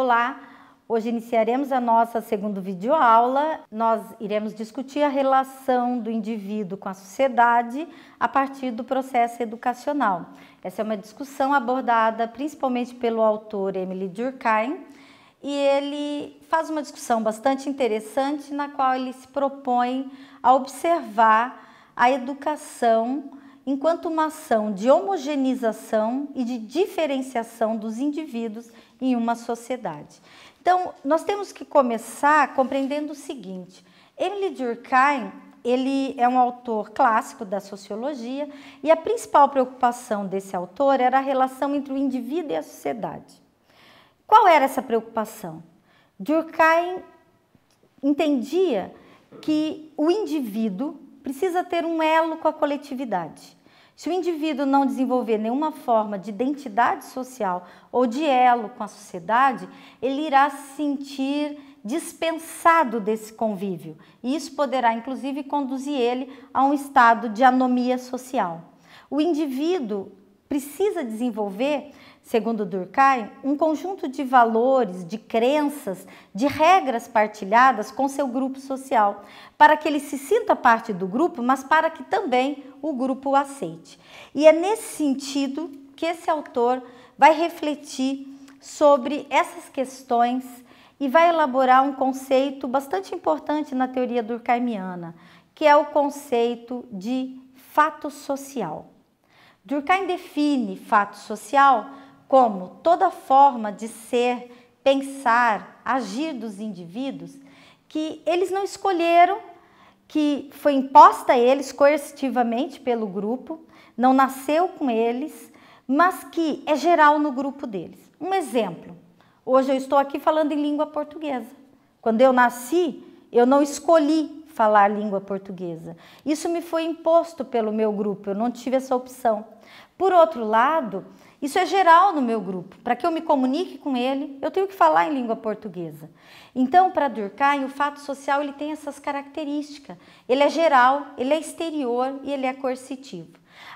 Olá, hoje iniciaremos a nossa segunda videoaula. Nós iremos discutir a relação do indivíduo com a sociedade a partir do processo educacional. Essa é uma discussão abordada principalmente pelo autor Emily Durkheim e ele faz uma discussão bastante interessante na qual ele se propõe a observar a educação enquanto uma ação de homogeneização e de diferenciação dos indivíduos em uma sociedade. Então, nós temos que começar compreendendo o seguinte: Emily Durkheim ele é um autor clássico da sociologia e a principal preocupação desse autor era a relação entre o indivíduo e a sociedade. Qual era essa preocupação? Durkheim entendia que o indivíduo precisa ter um elo com a coletividade. Se o indivíduo não desenvolver nenhuma forma de identidade social ou de elo com a sociedade, ele irá se sentir dispensado desse convívio. E isso poderá, inclusive, conduzir ele a um estado de anomia social. O indivíduo precisa desenvolver segundo Durkheim, um conjunto de valores, de crenças, de regras partilhadas com seu grupo social, para que ele se sinta parte do grupo, mas para que também o grupo o aceite. E é nesse sentido que esse autor vai refletir sobre essas questões e vai elaborar um conceito bastante importante na teoria durkheimiana, que é o conceito de fato social. Durkheim define fato social como toda forma de ser, pensar, agir dos indivíduos que eles não escolheram, que foi imposta a eles coercitivamente pelo grupo, não nasceu com eles, mas que é geral no grupo deles. Um exemplo, hoje eu estou aqui falando em língua portuguesa. Quando eu nasci, eu não escolhi falar língua portuguesa. Isso me foi imposto pelo meu grupo, eu não tive essa opção. Por outro lado, isso é geral no meu grupo. Para que eu me comunique com ele, eu tenho que falar em língua portuguesa. Então, para Durkheim, o fato social ele tem essas características. Ele é geral, ele é exterior e ele é coercitivo.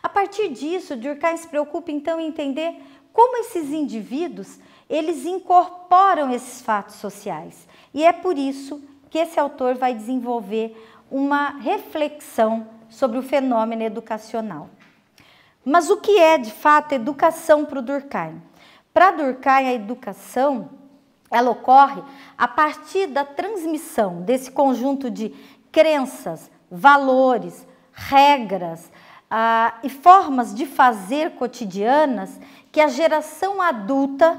A partir disso, Durkheim se preocupa então em entender como esses indivíduos eles incorporam esses fatos sociais. E é por isso que esse autor vai desenvolver uma reflexão sobre o fenômeno educacional. Mas o que é de fato educação para o Durkheim? Para Durkheim, a educação ela ocorre a partir da transmissão desse conjunto de crenças, valores, regras ah, e formas de fazer cotidianas que a geração adulta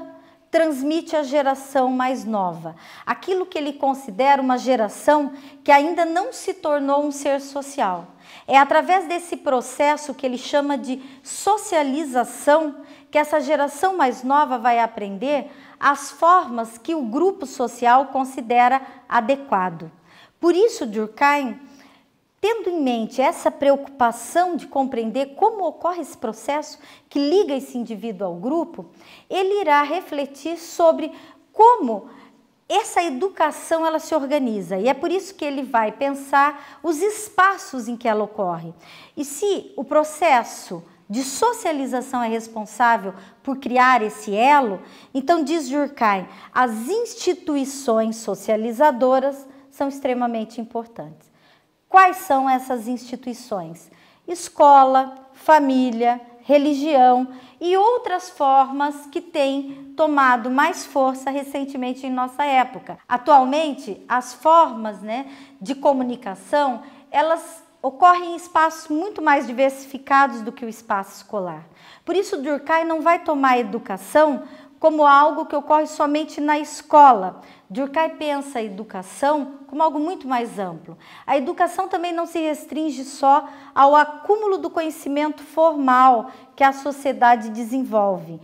transmite à geração mais nova, aquilo que ele considera uma geração que ainda não se tornou um ser social. É através desse processo que ele chama de socialização que essa geração mais nova vai aprender as formas que o grupo social considera adequado. Por isso, Durkheim tendo em mente essa preocupação de compreender como ocorre esse processo que liga esse indivíduo ao grupo, ele irá refletir sobre como essa educação ela se organiza e é por isso que ele vai pensar os espaços em que ela ocorre. E se o processo de socialização é responsável por criar esse elo, então diz Durkheim, as instituições socializadoras são extremamente importantes. Quais são essas instituições? Escola, família, religião e outras formas que têm tomado mais força recentemente em nossa época. Atualmente, as formas né, de comunicação elas ocorrem em espaços muito mais diversificados do que o espaço escolar. Por isso, Durkheim não vai tomar educação como algo que ocorre somente na escola. Durkheim pensa a educação como algo muito mais amplo. A educação também não se restringe só ao acúmulo do conhecimento formal que a sociedade desenvolve.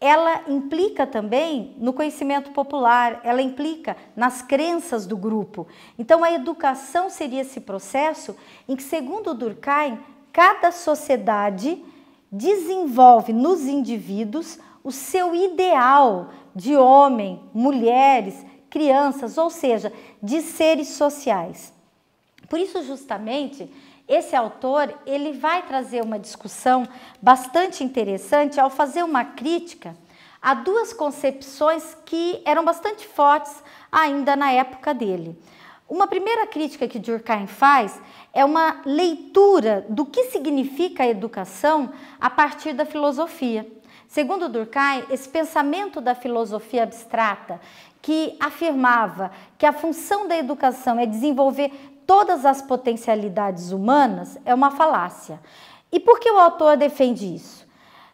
Ela implica também no conhecimento popular, ela implica nas crenças do grupo. Então, a educação seria esse processo em que, segundo Durkheim, cada sociedade desenvolve nos indivíduos o seu ideal de homem, mulheres, crianças, ou seja, de seres sociais. Por isso, justamente, esse autor ele vai trazer uma discussão bastante interessante ao fazer uma crítica a duas concepções que eram bastante fortes ainda na época dele. Uma primeira crítica que Durkheim faz é uma leitura do que significa a educação a partir da filosofia. Segundo Durkheim, esse pensamento da filosofia abstrata que afirmava que a função da educação é desenvolver todas as potencialidades humanas é uma falácia. E por que o autor defende isso?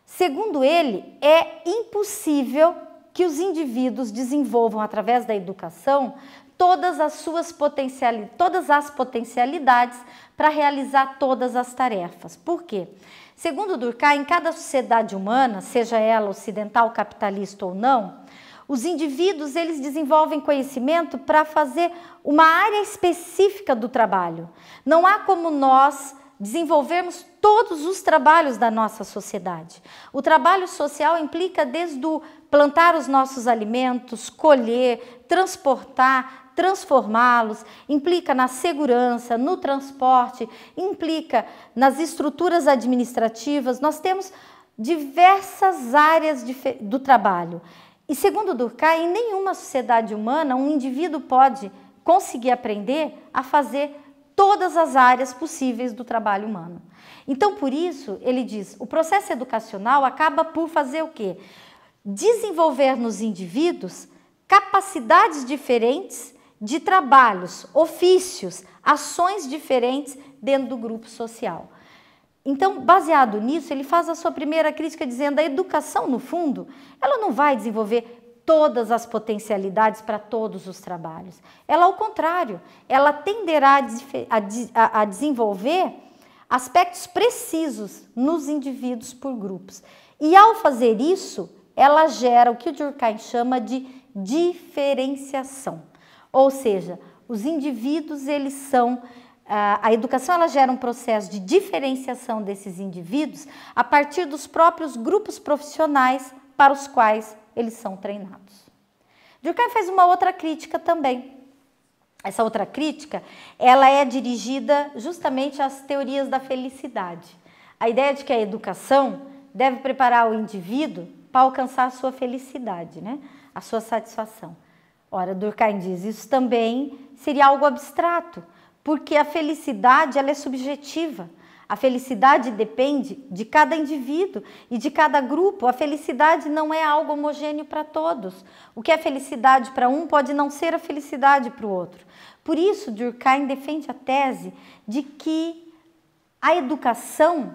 Segundo ele, é impossível que os indivíduos desenvolvam através da educação todas as suas potencialidades, todas as potencialidades para realizar todas as tarefas. Por quê? Segundo Durkheim, em cada sociedade humana, seja ela ocidental, capitalista ou não, os indivíduos eles desenvolvem conhecimento para fazer uma área específica do trabalho. Não há como nós desenvolvermos todos os trabalhos da nossa sociedade. O trabalho social implica desde o plantar os nossos alimentos, colher, transportar, transformá-los, implica na segurança, no transporte, implica nas estruturas administrativas. Nós temos diversas áreas do trabalho. E segundo Durkheim, em nenhuma sociedade humana um indivíduo pode conseguir aprender a fazer todas as áreas possíveis do trabalho humano. Então, por isso, ele diz, o processo educacional acaba por fazer o quê? Desenvolver nos indivíduos capacidades diferentes de trabalhos, ofícios, ações diferentes dentro do grupo social. Então, baseado nisso, ele faz a sua primeira crítica dizendo: a educação, no fundo, ela não vai desenvolver todas as potencialidades para todos os trabalhos. Ela, ao contrário, ela tenderá a, a, a desenvolver aspectos precisos nos indivíduos por grupos. E ao fazer isso, ela gera o que o Durkheim chama de diferenciação. Ou seja, os indivíduos, eles são ah, a educação ela gera um processo de diferenciação desses indivíduos a partir dos próprios grupos profissionais para os quais eles são treinados. Durkheim fez uma outra crítica também. Essa outra crítica, ela é dirigida justamente às teorias da felicidade. A ideia de que a educação deve preparar o indivíduo para alcançar a sua felicidade, né? A sua satisfação. Ora, Durkheim diz, isso também seria algo abstrato, porque a felicidade ela é subjetiva. A felicidade depende de cada indivíduo e de cada grupo. A felicidade não é algo homogêneo para todos. O que é felicidade para um pode não ser a felicidade para o outro. Por isso, Durkheim defende a tese de que a educação,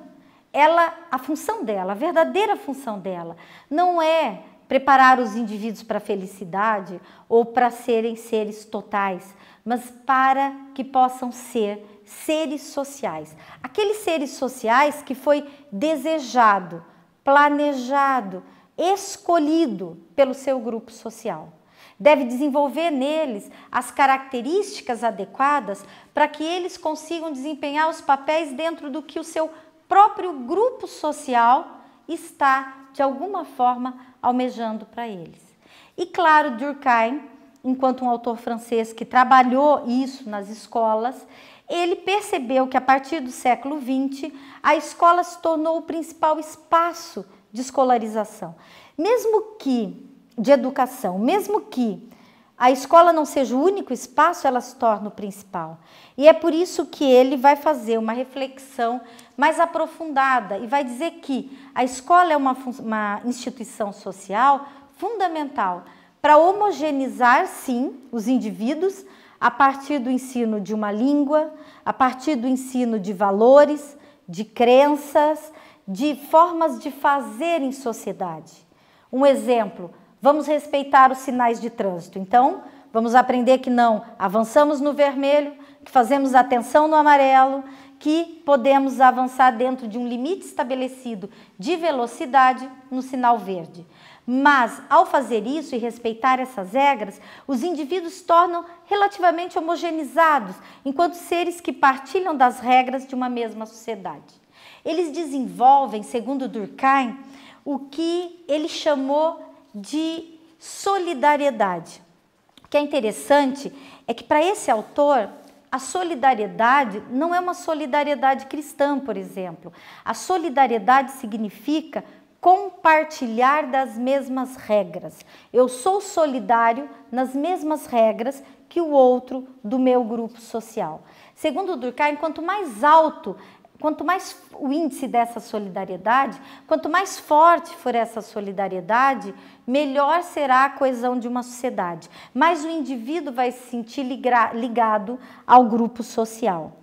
ela, a função dela, a verdadeira função dela, não é preparar os indivíduos para a felicidade ou para serem seres totais, mas para que possam ser seres sociais. Aqueles seres sociais que foi desejado, planejado, escolhido pelo seu grupo social. Deve desenvolver neles as características adequadas para que eles consigam desempenhar os papéis dentro do que o seu próprio grupo social está de alguma forma almejando para eles. E claro, Durkheim, enquanto um autor francês que trabalhou isso nas escolas, ele percebeu que a partir do século XX a escola se tornou o principal espaço de escolarização. Mesmo que, de educação, mesmo que a escola não seja o único espaço, ela se torna o principal. E é por isso que ele vai fazer uma reflexão mais aprofundada e vai dizer que a escola é uma, uma instituição social fundamental para homogeneizar, sim, os indivíduos a partir do ensino de uma língua, a partir do ensino de valores, de crenças, de formas de fazer em sociedade. Um exemplo, Vamos respeitar os sinais de trânsito. Então, vamos aprender que não avançamos no vermelho, que fazemos atenção no amarelo, que podemos avançar dentro de um limite estabelecido de velocidade no sinal verde. Mas, ao fazer isso e respeitar essas regras, os indivíduos se tornam relativamente homogeneizados enquanto seres que partilham das regras de uma mesma sociedade. Eles desenvolvem, segundo Durkheim, o que ele chamou de solidariedade. O que é interessante é que para esse autor, a solidariedade não é uma solidariedade cristã, por exemplo. A solidariedade significa compartilhar das mesmas regras. Eu sou solidário nas mesmas regras que o outro do meu grupo social. Segundo Durkheim, quanto mais alto Quanto mais o índice dessa solidariedade, quanto mais forte for essa solidariedade, melhor será a coesão de uma sociedade. Mais o indivíduo vai se sentir ligado ao grupo social.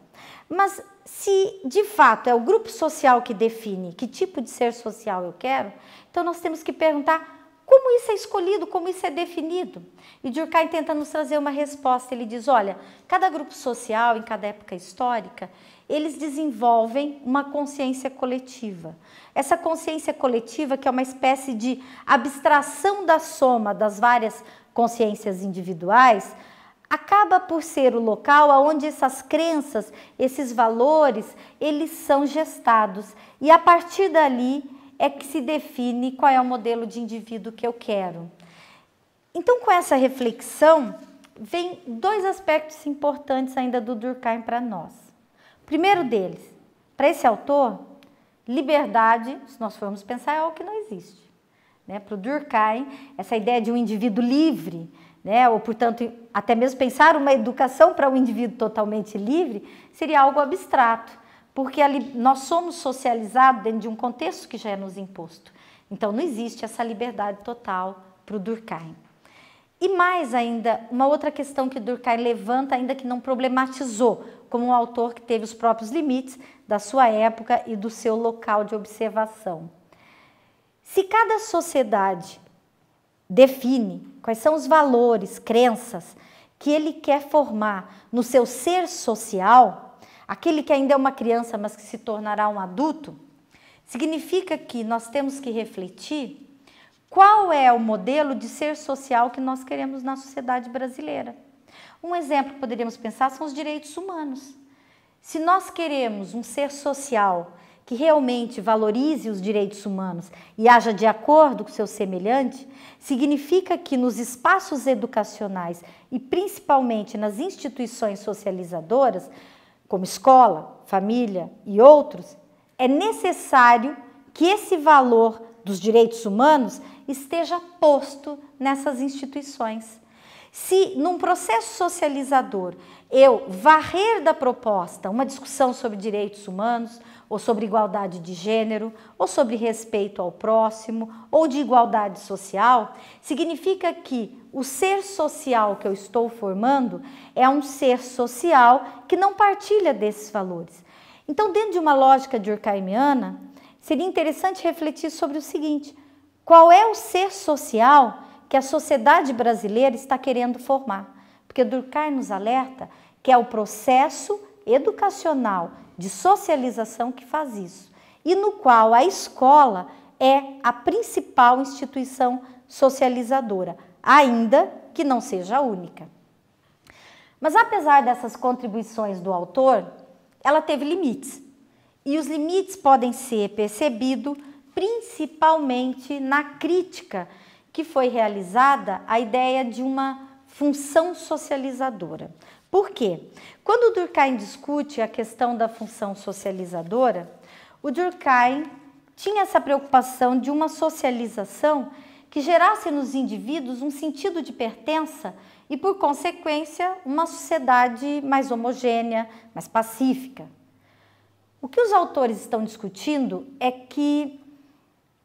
Mas se de fato é o grupo social que define que tipo de ser social eu quero, então nós temos que perguntar como isso é escolhido? Como isso é definido? E Durkheim tenta nos trazer uma resposta. Ele diz: olha, cada grupo social, em cada época histórica, eles desenvolvem uma consciência coletiva. Essa consciência coletiva, que é uma espécie de abstração da soma das várias consciências individuais, acaba por ser o local onde essas crenças, esses valores, eles são gestados. E a partir dali, é que se define qual é o modelo de indivíduo que eu quero. Então, com essa reflexão, vem dois aspectos importantes ainda do Durkheim para nós. primeiro deles, para esse autor, liberdade, se nós formos pensar, é algo que não existe. Né? Para o Durkheim, essa ideia de um indivíduo livre, né? ou portanto, até mesmo pensar uma educação para um indivíduo totalmente livre, seria algo abstrato porque ali nós somos socializados dentro de um contexto que já é nos imposto. Então não existe essa liberdade total para o Durkheim. E mais ainda, uma outra questão que Durkheim levanta, ainda que não problematizou, como um autor que teve os próprios limites da sua época e do seu local de observação. Se cada sociedade define quais são os valores, crenças que ele quer formar no seu ser social, aquele que ainda é uma criança, mas que se tornará um adulto, significa que nós temos que refletir qual é o modelo de ser social que nós queremos na sociedade brasileira. Um exemplo que poderíamos pensar são os direitos humanos. Se nós queremos um ser social que realmente valorize os direitos humanos e haja de acordo com seu semelhante, significa que nos espaços educacionais e principalmente nas instituições socializadoras, como escola, família e outros, é necessário que esse valor dos direitos humanos esteja posto nessas instituições. Se num processo socializador eu varrer da proposta uma discussão sobre direitos humanos, ou sobre igualdade de gênero, ou sobre respeito ao próximo, ou de igualdade social, significa que o ser social que eu estou formando é um ser social que não partilha desses valores. Então, dentro de uma lógica durkheimiana, seria interessante refletir sobre o seguinte: qual é o ser social que a sociedade brasileira está querendo formar? Porque Durkheim nos alerta que é o processo educacional de socialização que faz isso e no qual a escola é a principal instituição socializadora, ainda que não seja a única. Mas apesar dessas contribuições do autor, ela teve limites. E os limites podem ser percebidos principalmente na crítica que foi realizada à ideia de uma função socializadora. Por quê? Quando Durkheim discute a questão da função socializadora, o Durkheim tinha essa preocupação de uma socialização que gerasse nos indivíduos um sentido de pertença e, por consequência, uma sociedade mais homogênea, mais pacífica. O que os autores estão discutindo é que,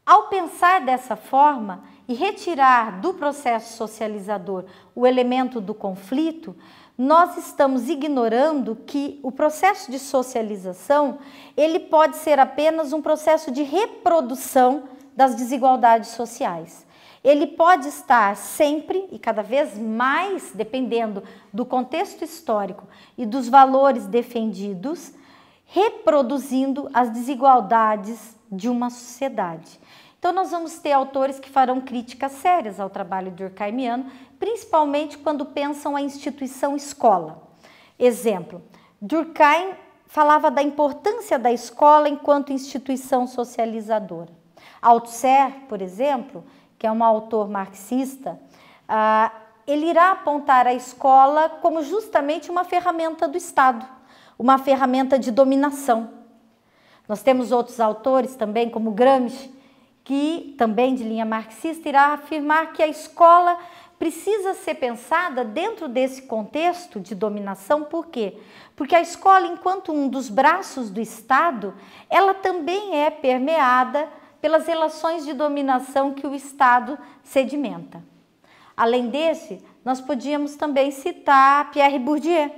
ao pensar dessa forma e retirar do processo socializador o elemento do conflito, nós estamos ignorando que o processo de socialização, ele pode ser apenas um processo de reprodução das desigualdades sociais. Ele pode estar sempre e cada vez mais, dependendo do contexto histórico e dos valores defendidos, reproduzindo as desigualdades de uma sociedade. Então nós vamos ter autores que farão críticas sérias ao trabalho durkheimiano, principalmente quando pensam a instituição escola. Exemplo, Durkheim falava da importância da escola enquanto instituição socializadora. Althusser, por exemplo, que é um autor marxista, ah, ele irá apontar a escola como justamente uma ferramenta do Estado, uma ferramenta de dominação. Nós temos outros autores também, como Gramsci, que também de linha marxista irá afirmar que a escola precisa ser pensada dentro desse contexto de dominação, por quê? Porque a escola, enquanto um dos braços do Estado, ela também é permeada pelas relações de dominação que o Estado sedimenta. Além desse, nós podíamos também citar Pierre Bourdieu,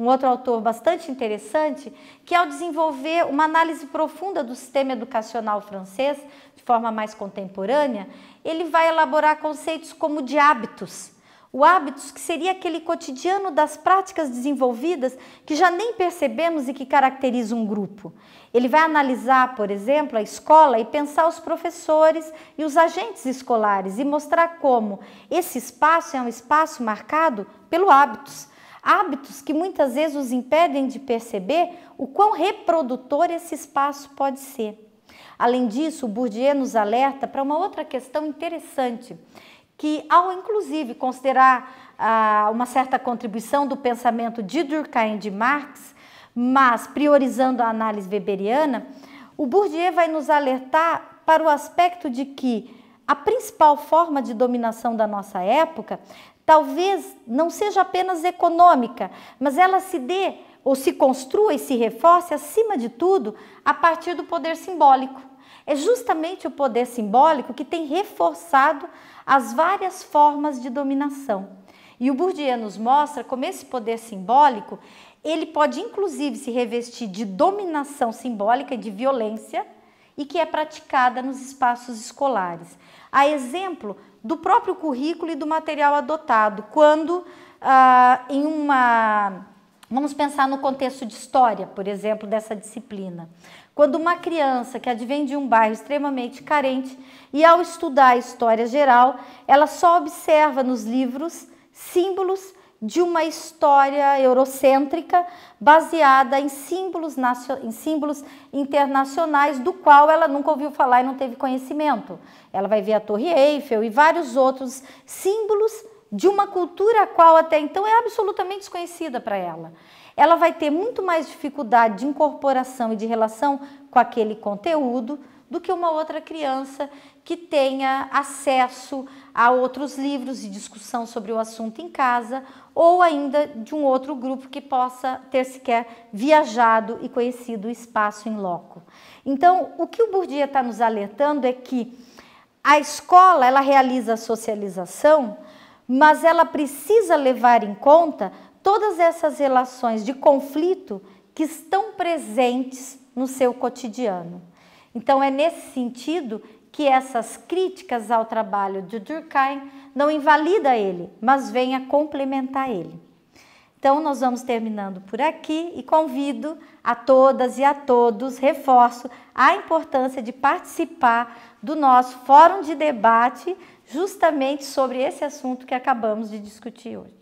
um outro autor bastante interessante, que ao é desenvolver uma análise profunda do sistema educacional francês, de forma mais contemporânea, ele vai elaborar conceitos como de hábitos. O hábitos que seria aquele cotidiano das práticas desenvolvidas que já nem percebemos e que caracteriza um grupo. Ele vai analisar, por exemplo, a escola e pensar os professores e os agentes escolares e mostrar como esse espaço é um espaço marcado pelo hábitos hábitos que muitas vezes os impedem de perceber o quão reprodutor esse espaço pode ser. Além disso, Bourdieu nos alerta para uma outra questão interessante, que ao inclusive considerar ah, uma certa contribuição do pensamento de Durkheim e de Marx, mas priorizando a análise weberiana, o Bourdieu vai nos alertar para o aspecto de que a principal forma de dominação da nossa época talvez não seja apenas econômica, mas ela se dê ou se construa e se reforce, acima de tudo, a partir do poder simbólico. É justamente o poder simbólico que tem reforçado as várias formas de dominação. E o Bourdieu nos mostra como esse poder simbólico, ele pode inclusive se revestir de dominação simbólica e de violência e que é praticada nos espaços escolares. A exemplo do próprio currículo e do material adotado, quando ah, em uma. Vamos pensar no contexto de história, por exemplo, dessa disciplina. Quando uma criança que advém de um bairro extremamente carente e ao estudar a história geral, ela só observa nos livros símbolos de uma história eurocêntrica baseada em símbolos, em símbolos internacionais do qual ela nunca ouviu falar e não teve conhecimento. Ela vai ver a Torre Eiffel e vários outros símbolos de uma cultura a qual até então é absolutamente desconhecida para ela. Ela vai ter muito mais dificuldade de incorporação e de relação com aquele conteúdo do que uma outra criança que tenha acesso a outros livros de discussão sobre o assunto em casa ou ainda de um outro grupo que possa ter sequer viajado e conhecido o espaço em loco. Então, o que o Bourdieu está nos alertando é que a escola ela realiza a socialização, mas ela precisa levar em conta todas essas relações de conflito que estão presentes no seu cotidiano. Então, é nesse sentido que essas críticas ao trabalho de Durkheim não invalida ele, mas venha complementar ele. Então nós vamos terminando por aqui e convido a todas e a todos, reforço a importância de participar do nosso fórum de debate justamente sobre esse assunto que acabamos de discutir hoje.